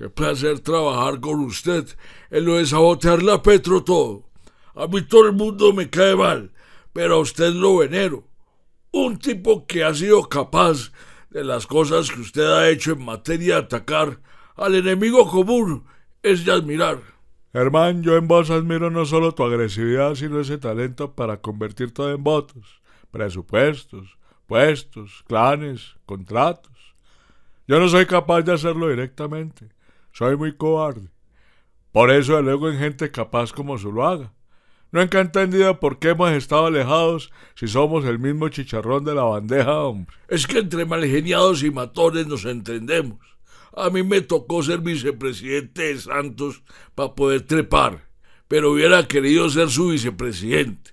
Qué placer trabajar con usted en lo de sabotear la Petro todo. A mí todo el mundo me cae mal, pero a usted lo venero. Un tipo que ha sido capaz de las cosas que usted ha hecho en materia de atacar al enemigo común es de admirar. Germán, yo en vos admiro no solo tu agresividad, sino ese talento para convertir todo en votos, presupuestos, puestos, clanes, contratos. Yo no soy capaz de hacerlo directamente, soy muy cobarde. Por eso luego en gente capaz como haga No he entendido por qué hemos estado alejados si somos el mismo chicharrón de la bandeja, hombre. Es que entre malgeniados y matones nos entendemos. A mí me tocó ser vicepresidente de Santos para poder trepar, pero hubiera querido ser su vicepresidente.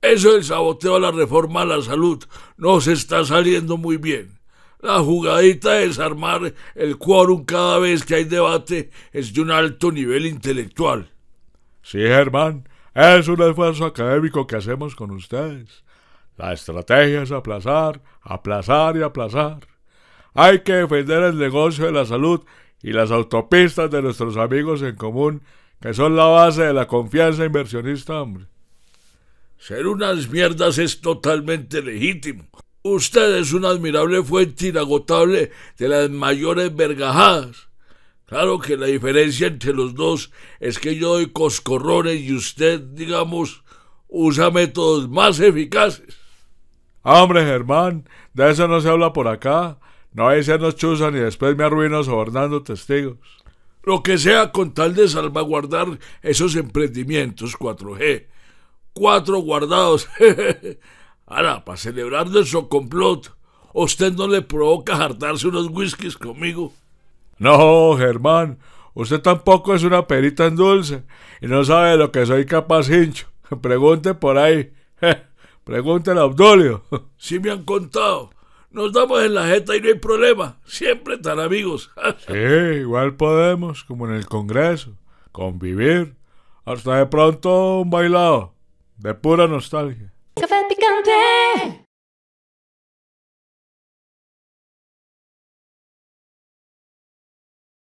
Eso del saboteo a la reforma a la salud no se está saliendo muy bien. La jugadita de desarmar el quórum cada vez que hay debate es de un alto nivel intelectual. Sí, Germán, es un esfuerzo académico que hacemos con ustedes. La estrategia es aplazar, aplazar y aplazar. Hay que defender el negocio de la salud y las autopistas de nuestros amigos en común, que son la base de la confianza inversionista, hombre. Ser unas mierdas es totalmente legítimo. Usted es una admirable fuente inagotable de las mayores vergajadas. Claro que la diferencia entre los dos es que yo doy coscorrones y usted, digamos, usa métodos más eficaces. Ah, hombre, Germán, de eso no se habla por acá. No hay nos chuzas ni después me arruino sobornando testigos. Lo que sea con tal de salvaguardar esos emprendimientos 4G. Cuatro guardados. Ahora, para celebrar su complot, ¿usted no le provoca hartarse unos whiskies conmigo? No, Germán, usted tampoco es una perita en dulce y no sabe de lo que soy capaz, hincho. Pregunte por ahí. pregunte a Obdolio. Sí me han contado. Nos damos en la jeta y no hay problema. Siempre están amigos. sí, igual podemos, como en el Congreso. Convivir. Hasta de pronto un bailado. De pura nostalgia. day.